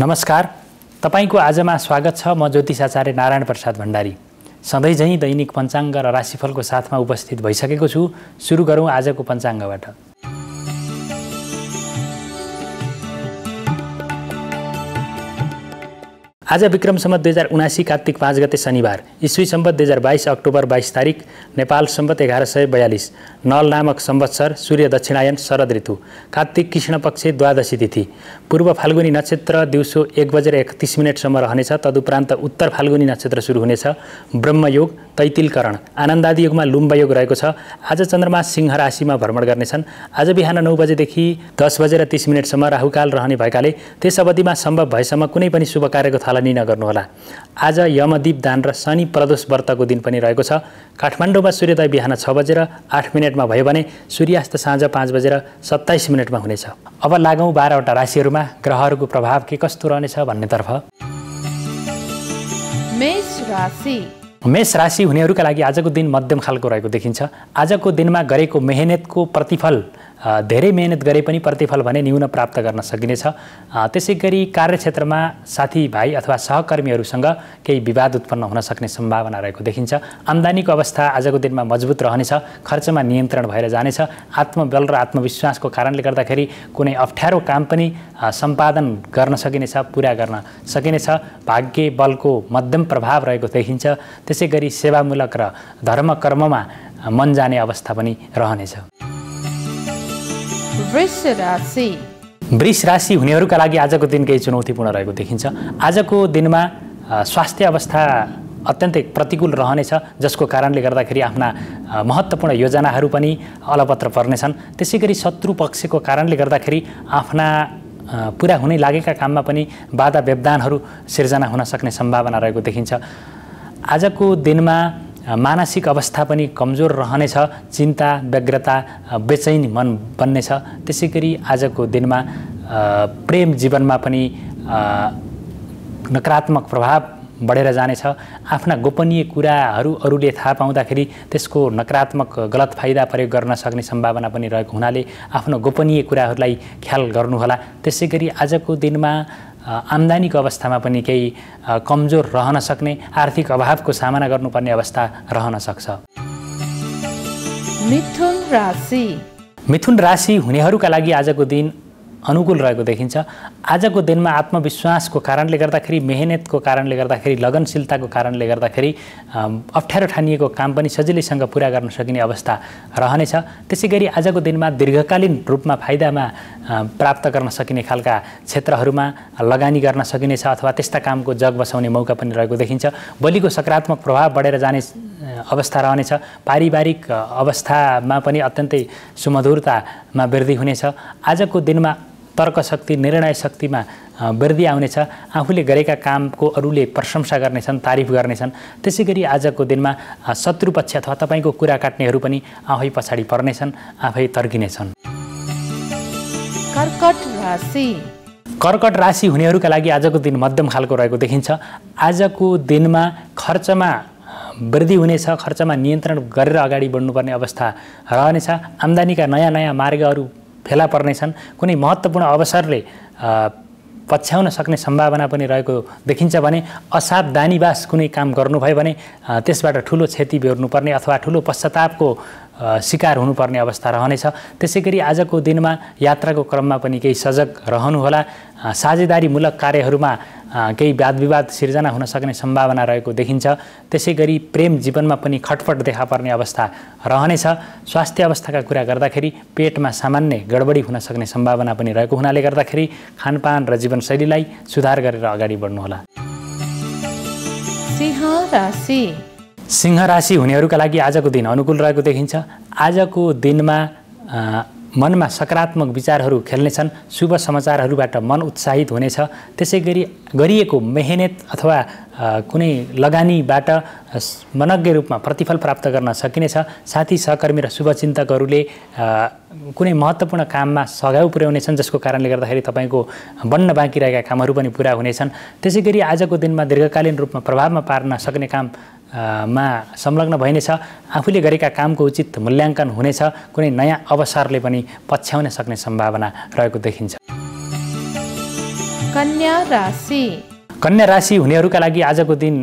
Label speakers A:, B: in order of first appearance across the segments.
A: नमस्कार तपाईँको आजमा स्वागत छ म आचार्य नारायण प्रसाद भण्डारी सधैँझै दैनिक पञ्चाङ्ग र राशिफलको साथमा उपस्थित भइसकेको छु सुरु गरौँ आजको पञ्चाङ्गबाट आज विक्रम सम्बत दुई हजार उनासी कार्तिक पाँच गते शनिबार इस्वी सम्बत दुई हजार बाइस अक्टोबर बाइस तारिक नेपाल सम्बत एघार सय बयालिस नल नामक सम्वत्सर सूर्य दक्षिणायन शरद ऋतु कार्तिक कृष्ण पक्ष द्वादशी तिथि पूर्व फाल्गुनी नक्षत्र दिउँसो एक बजेर एकतिस मिनटसम्म रहनेछ तदुपरान्त उत्तर फाल्गुनी नक्षत्र सुरु हुनेछ ब्रह्मयोग तैतिलकरण आनन्दादि युगमा लुम्बयोग रहेको छ आज चन्द्रमा सिंह राशिमा भ्रमण गर्नेछन् आज बिहान नौ बजेदेखि दस बजेर तिस मिनटसम्म राहुकाल रहने भएकाले त्यस अवधिमा सम्भव भएसम्म कुनै पनि शुभ कार्यको थाल पालनी नगर्नुहोला आज यमदीप दान र शनि प्रदोष व्रतको दिन पनि रहेको छ काठमाडौँमा सूर्योदय बिहान छ बजेर आठ मिनटमा भयो भने सूर्यास्त साँझ पाँच बजेर सत्ताइस मिनटमा हुनेछ अब लागौँ बाह्रवटा राशिहरूमा ग्रहहरूको प्रभाव के कस्तो रहनेछ भन्नेतर्फ मेष राशि हुनेहरूका लागि आजको दिन मध्यम खालको रहेको देखिन्छ आजको दिनमा गरेको मेहनतको प्रतिफल धेरै मेहनत गरे पनि प्रतिफल भने न्यून प्राप्त गर्न सकिनेछ त्यसै गरी कार्यक्षेत्रमा साथीभाइ अथवा सहकर्मीहरूसँग केही विवाद उत्पन्न हुन सक्ने सम्भावना रहेको देखिन्छ आम्दानीको अवस्था आजको दिनमा मजबुत रहनेछ खर्चमा नियन्त्रण भएर जानेछ आत्मबल र आत्मविश्वासको कारणले गर्दाखेरि कुनै अप्ठ्यारो काम पनि सम्पादन गर्न सकिनेछ पुरा गर्न सकिनेछ भाग्य बलको मध्यम प्रभाव रहेको देखिन्छ त्यसै गरी सेवामूलक र धर्म कर्ममा मन जाने अवस्था पनि रहनेछ वृष राशि वृष राशि हुनेहरूका लागि आजको दिन केही चुनौतीपूर्ण रहेको देखिन्छ आजको दिनमा स्वास्थ्य अवस्था अत्यन्तै प्रतिकूल रहनेछ जसको कारणले गर्दाखेरि आफ्ना महत्त्वपूर्ण योजनाहरू पनि अलपत्र पर्नेछन् त्यसै गरी शत्रु पक्षको कारणले गर्दाखेरि आफ्ना पुरा हुनै लागेका काममा पनि बाधा व्यवधानहरू सिर्जना हुन सक्ने सम्भावना रहेको देखिन्छ आजको दिनमा मानसिक अवस्था पनि कमजोर रहनेछ चिन्ता व्यग्रता बेचैनी मन बन्नेछ त्यसै गरी आजको दिनमा प्रेम जीवनमा पनि नकारात्मक प्रभाव बढेर जानेछ आफ्ना गोपनीय कुराहरू अरूले थाहा पाउँदाखेरि त्यसको नकारात्मक गलत फाइदा प्रयोग गर्न सक्ने सम्भावना पनि रहेको हुनाले आफ्नो गोपनीय कुराहरूलाई ख्याल गर्नुहोला त्यसै गरी आजको दिनमा आम्दानीको अवस्थामा पनि केही कमजोर रहन सक्ने आर्थिक अभावको सामना गर्नुपर्ने अवस्था रहन सक्छ मिथुन राशि मिथुन राशि हुनेहरूका लागि आजको दिन अनुकूल रहेको देखिन्छ आजको दिनमा आत्मविश्वासको कारणले गर्दाखेरि मेहनतको कारणले गर्दाखेरि लगनशीलताको कारणले गर्दाखेरि अप्ठ्यारो ठानिएको काम पनि सजिलैसँग पुरा गर्न सकिने अवस्था रहनेछ त्यसै गरी आजको दिनमा दीर्घकालीन रूपमा फाइदामा प्राप्त गर्न सकिने खालका क्षेत्रहरूमा लगानी गर्न सकिनेछ अथवा त्यस्ता कामको जग बसाउने मौका पनि रहेको देखिन्छ भोलिको सकारात्मक प्रभाव बढेर जाने अवस्था रहनेछ पारिवारिक अवस्थामा पनि अत्यन्तै सुमधुरतामा वृद्धि हुनेछ आजको दिनमा तर्कशक्ति निर्णय शक्तिमा वृद्धि आउनेछ आफूले गरेका कामको अरूले प्रशंसा गर्नेछन् तारिफ गर्नेछन् त्यसै गरी आजको दिनमा शत्रुपक्ष अथवा तपाईँको कुरा काट्नेहरू पनि आफै पछाडि पर्नेछन् आफै तर्किनेछन् कर्कट राशि कर्कट राशि हुनेहरूका लागि आजको दिन मध्यम खालको रहेको देखिन्छ आजको दिनमा खर्चमा वृद्धि हुनेछ खर्चमा नियन्त्रण गरेर अगाडि बढ्नुपर्ने अवस्था रहनेछ आम्दानीका नयाँ नयाँ मार्गहरू फेला पर्नेछन् कुनै महत्त्वपूर्ण अवसरले पछ्याउन सक्ने सम्भावना पनि रहेको देखिन्छ भने असावधानीवास कुनै काम गर्नुभयो भने त्यसबाट ठुलो क्षति बेहोर्नुपर्ने अथवा ठुलो पश्चातापको शिकार हुनुपर्ने अवस्था रहनेछ त्यसै गरी आजको दिनमा यात्राको क्रममा पनि केही सजग रहनुहोला साझेदारीमूलक कार्यहरूमा केही वाद विवाद सिर्जना हुन सक्ने सम्भावना रहेको देखिन्छ त्यसै गरी प्रेम जीवनमा पनि खटपट देखा पर्ने अवस्था रहनेछ स्वास्थ्य अवस्थाका कुरा गर्दाखेरि पेटमा सामान्य गडबडी हुन सक्ने सम्भावना पनि रहेको हुनाले गर्दाखेरि खानपान र जीवनशैलीलाई सुधार गरेर अगाडि बढ्नुहोला सिंह राशि हुनेहरूका लागि आजको दिन अनुकूल रहेको देखिन्छ आजको दिनमा मनमा सकारात्मक विचारहरू खेल्नेछन् शुभ समाचारहरूबाट मन उत्साहित हुनेछ त्यसै गरी गरिएको मेहनत अथवा कुनै लगानीबाट मनज्ञ रूपमा प्रतिफल प्राप्त गर्न सकिनेछ साथी सहकर्मी र शुभचिन्तकहरूले कुनै महत्त्वपूर्ण काममा सघाउ पुर्याउनेछन् जसको कारणले गर्दाखेरि तपाईँको बन्न बाँकी रहेका कामहरू पनि पुरा हुनेछन् त्यसै गरी आजको दिनमा दीर्घकालीन रूपमा प्रभावमा पार्न सक्ने काम मा संलग्न भइनेछ आफूले गरेका कामको उचित मूल्याङ्कन हुनेछ कुनै नयाँ अवसरले पनि पछ्याउन सक्ने सम्भावना रहेको देखिन्छ कन्या राशि कन्या राशि हुनेहरूका लागि आजको दिन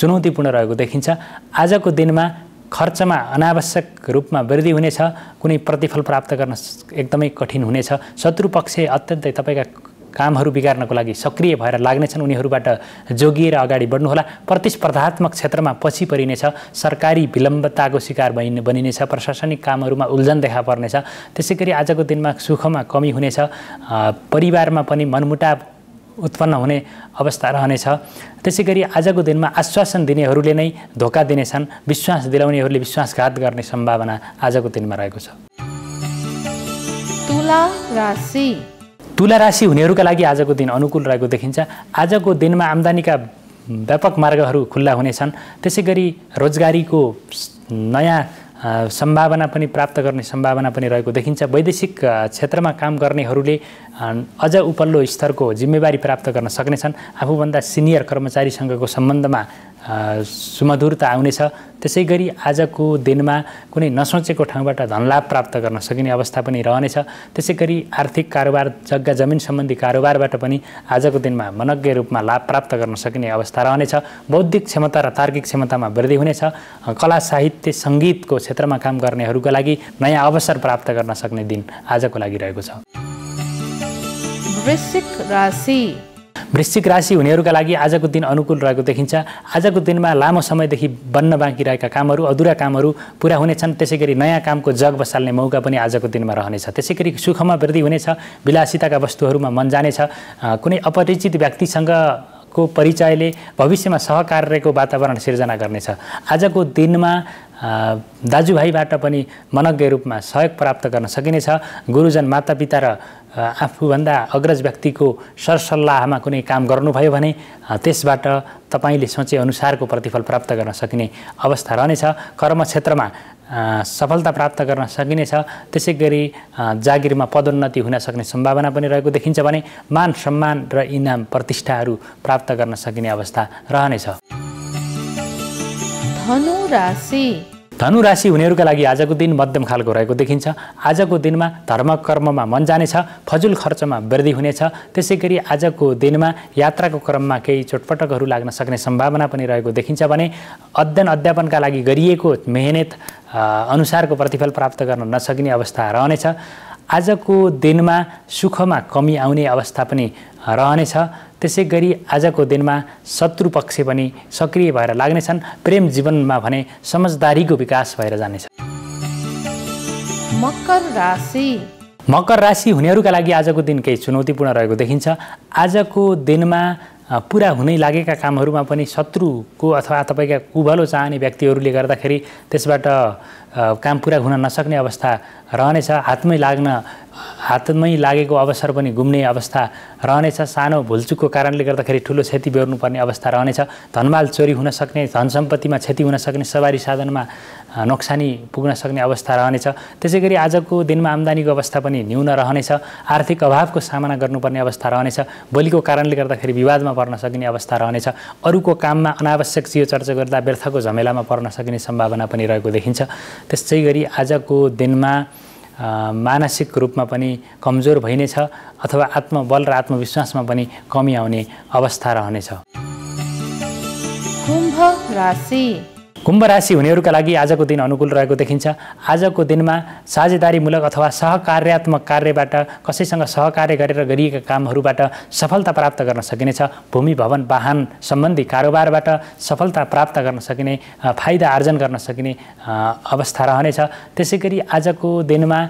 A: चुनौतीपूर्ण रहेको देखिन्छ आजको दिनमा खर्चमा अनावश्यक रूपमा वृद्धि हुनेछ कुनै प्रतिफल प्राप्त गर्न एकदमै कठिन हुनेछ शत्रु पक्ष अत्यन्तै तपाईँका कामहरू बिगार्नको लागि सक्रिय भएर लाग्नेछन् उनीहरूबाट जोगिएर अगाडि बढ्नुहोला प्रतिस्पर्धात्मक क्षेत्रमा पछि परिनेछ सरकारी विलम्बताको शिकार बनि बनिनेछ प्रशासनिक कामहरूमा उल्झन देखा पर्नेछ त्यसै गरी आजको दिनमा सुखमा कमी हुनेछ परिवारमा पनि मनमुटाव उत्पन्न हुने अवस्था रहनेछ त्यसै गरी आजको दिनमा आश्वासन दिनेहरूले नै धोका दिनेछन् विश्वास दिलाउनेहरूले विश्वासघात गर्ने सम्भावना आजको दिनमा रहेको छ तुला राशि तुला राशि हुनेहरूका लागि आजको दिन अनुकूल रहेको देखिन्छ आजको दिनमा आम्दानीका व्यापक मार्गहरू खुल्ला हुनेछन् त्यसै गरी रोजगारीको नयाँ सम्भावना पनि प्राप्त गर्ने सम्भावना पनि रहेको देखिन्छ वैदेशिक क्षेत्रमा काम गर्नेहरूले अझ उपल्लो स्तरको जिम्मेवारी प्राप्त गर्न सक्नेछन् आफूभन्दा सिनियर कर्मचारीसँगको सम्बन्धमा सुमधुरता आउनेछ त्यसै गरी आजको दिनमा कुनै नसोचेको ठाउँबाट धनलाभ प्राप्त गर्न सकिने अवस्था पनि रहनेछ त्यसै गरी आर्थिक कारोबार जग्गा जमिन सम्बन्धी कारोबारबाट पनि आजको दिनमा मनज्ञ रूपमा लाभ प्राप्त गर्न सकिने अवस्था रहनेछ बौद्धिक क्षमता र तार्किक क्षमतामा वृद्धि हुनेछ कला साहित्य सङ्गीतको क्षेत्रमा काम गर्नेहरूको लागि नयाँ अवसर प्राप्त गर्न सक्ने दिन आजको लागि रहेको छ वृश्चिक राशि वृश्चिक राशि हुनेहरूका लागि आजको दिन अनुकूल रहेको देखिन्छ आजको दिनमा लामो समयदेखि बन्न बाँकी रहेका कामहरू अधुरा कामहरू पुरा हुनेछन् त्यसै गरी नयाँ कामको जग बसाल्ने मौका पनि आजको दिनमा रहनेछ त्यसै गरी सुखमा वृद्धि हुनेछ विलासिताका वस्तुहरूमा मन जानेछ कुनै अपरिचित व्यक्तिसँग को परिचयले भविष्यमा सहकार्यको वातावरण सिर्जना गर्नेछ आजको दिनमा दाजुभाइबाट पनि मनज्ञ रूपमा सहयोग प्राप्त गर्न सकिनेछ गुरुजन मातापिता र आफूभन्दा अग्रज व्यक्तिको सरसल्लाहमा कुनै काम गर्नुभयो भने त्यसबाट तपाईँले सोचेअनुसारको प्रतिफल प्राप्त गर्न सकिने अवस्था रहनेछ कर्म क्षेत्रमा सफलता प्राप्त गर्न सकिनेछ त्यसै गरी जागिरमा पदोन्नति हुन सक्ने सम्भावना पनि रहेको देखिन्छ भने मान सम्मान र इनाम प्रतिष्ठाहरू प्राप्त गर्न सकिने अवस्था रहनेछ धनु राशि धनु राशि हुनेहरूका लागि आजको दिन मध्यम खालको रहेको देखिन्छ आजको दिनमा धर्म कर्ममा मन जानेछ फजुल खर्चमा वृद्धि हुनेछ त्यसै गरी आजको दिनमा यात्राको क्रममा केही चोटपटकहरू लाग्न सक्ने सम्भावना पनि रहेको देखिन्छ भने अध्ययन अध्यापनका लागि गरिएको मेहनत अनुसारको प्रतिफल प्राप्त गर्न नसकिने अवस्था रहनेछ आजको दिनमा सुखमा कमी आउने अवस्था पनि रहनेछ त्यसै गरी आजको दिनमा शत्रु पक्ष पनि सक्रिय भएर लाग्नेछन् प्रेम जीवनमा भने समझदारीको विकास भएर जानेछ मकर राशि मकर राशि हुनेहरूका लागि आजको दिन केही चुनौतीपूर्ण रहेको देखिन्छ आजको दिनमा पुरा हुनै लागेका कामहरूमा पनि शत्रुको अथवा तपाईँका कुभलो चाहने व्यक्तिहरूले गर्दाखेरि त्यसबाट काम पुरा हुन नसक्ने अवस्था रहनेछ हातमै लाग्न हातमै लागेको अवसर पनि गुम्ने अवस्था रहनेछ सानो भुलचुकको कारणले गर्दाखेरि ठुलो क्षति बेहोर्नुपर्ने अवस्था रहनेछ धनमाल चोरी हुन सक्ने धन सम्पत्तिमा क्षति हुन सक्ने सवारी साधनमा नोक्सानी पुग्न सक्ने अवस्था रहनेछ त्यसै गरी आजको दिनमा आम्दानीको अवस्था पनि न्यून रहनेछ आर्थिक अभावको सामना गर्नुपर्ने अवस्था रहनेछ बोलीको कारणले गर्दाखेरि विवादमा पर्न सकिने अवस्था रहनेछ अरूको काममा अनावश्यक चियो चर्चा गर्दा व्यर्थको झमेलामा पर्न सक्ने सम्भावना पनि रहेको देखिन्छ त्यसै गरी आजको दिनमा मानसिक रूपमा पनि कमजोर भइ नै छ अथवा आत्मबल र आत्मविश्वासमा पनि कमी आउने अवस्था रहनेछ कुम्भ राशि कुम्भ राशि हुनेहरूका लागि आजको दिन अनुकूल रहेको देखिन्छ आजको दिनमा साझेदारीमूलक अथवा सहकार्यात्मक कार्यबाट कसैसँग सहकार्य गरेर गरिएका कामहरूबाट सफलता प्राप्त गर्न सकिनेछ भूमि भवन वाहन सम्बन्धी कारोबारबाट सफलता प्राप्त गर्न सकिने फाइदा आर्जन गर्न सकिने अवस्था रहनेछ त्यसै गरी आजको दिनमा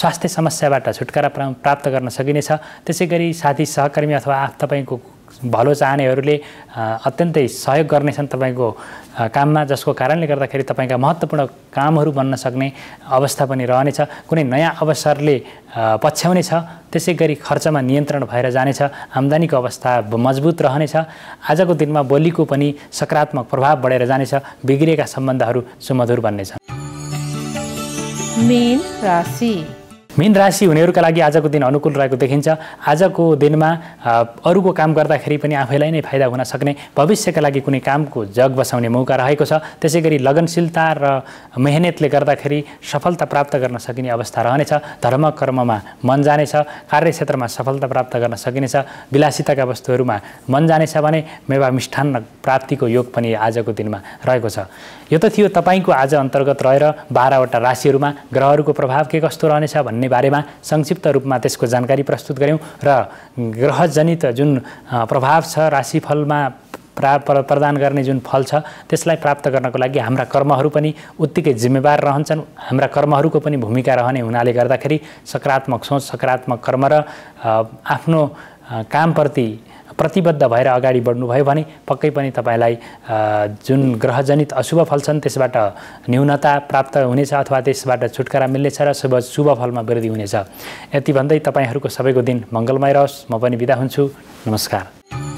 A: स्वास्थ्य समस्याबाट छुटकारा प्राप्त गर्न सकिनेछ त्यसै गरी साथी सहकर्मी अथवा तपाईँको भलो चाहनेहरूले अत्यन्तै सहयोग गर्नेछन् तपाईँको काममा जसको कारणले गर्दाखेरि तपाईँका महत्त्वपूर्ण कामहरू बन्न सक्ने अवस्था पनि रहनेछ कुनै नयाँ अवसरले पछ्याउने छ त्यसै गरी खर्चमा नियन्त्रण भएर जानेछ आम्दानीको अवस्था मजबुत रहनेछ आजको दिनमा बोलीको पनि सकारात्मक प्रभाव बढेर जानेछ बिग्रिएका सम्बन्धहरू सुमधुर बन्नेछन् मीन राशि हुनेहरूका लागि आजको दिन अनुकूल रहेको देखिन्छ आजको दिनमा अरूको काम गर्दाखेरि पनि आफैलाई नै फाइदा हुन सक्ने भविष्यका लागि कुनै कामको जग बसाउने मौका रहेको छ त्यसै गरी लगनशीलता र मेहनतले गर्दाखेरि सफलता प्राप्त गर्न सकिने अवस्था रहनेछ धर्म कर्ममा मन जानेछ कार्यक्षेत्रमा सफलता प्राप्त गर्न सकिनेछ विलासिताका वस्तुहरूमा मन जानेछ भने मेवा मिष्ठान्न प्राप्तिको योग पनि आजको दिनमा रहेको छ यो त थियो तपाईँको आज अन्तर्गत रहेर बाह्रवटा राशिहरूमा ग्रहहरूको प्रभाव के कस्तो रहनेछ भन्ने भन्ने बारेमा संक्षिप्त रूपमा त्यसको जानकारी प्रस्तुत गऱ्यौँ र ग्रहजनित जुन प्रभाव छ राशिफलमा प्रा प्रदान गर्ने जुन फल छ त्यसलाई प्राप्त गर्नको लागि हाम्रा कर्महरू पनि उत्तिकै जिम्मेवार रहन्छन् हाम्रा कर्महरूको पनि भूमिका रहने हुनाले गर्दाखेरि सकारात्मक सोच सकारात्मक कर्म र आफ्नो कामप्रति प्रतिबद्ध भएर अगाडि बढ्नुभयो भने पक्कै पनि तपाईँलाई जुन ग्रहजनित अशुभ फल छन् त्यसबाट न्यूनता प्राप्त हुनेछ अथवा त्यसबाट छुटकारा मिल्नेछ र शुभ शुभ फलमा वृद्धि हुनेछ यति भन्दै तपाईँहरूको सबैको दिन मङ्गलमय रहोस् म पनि बिदा हुन्छु नमस्कार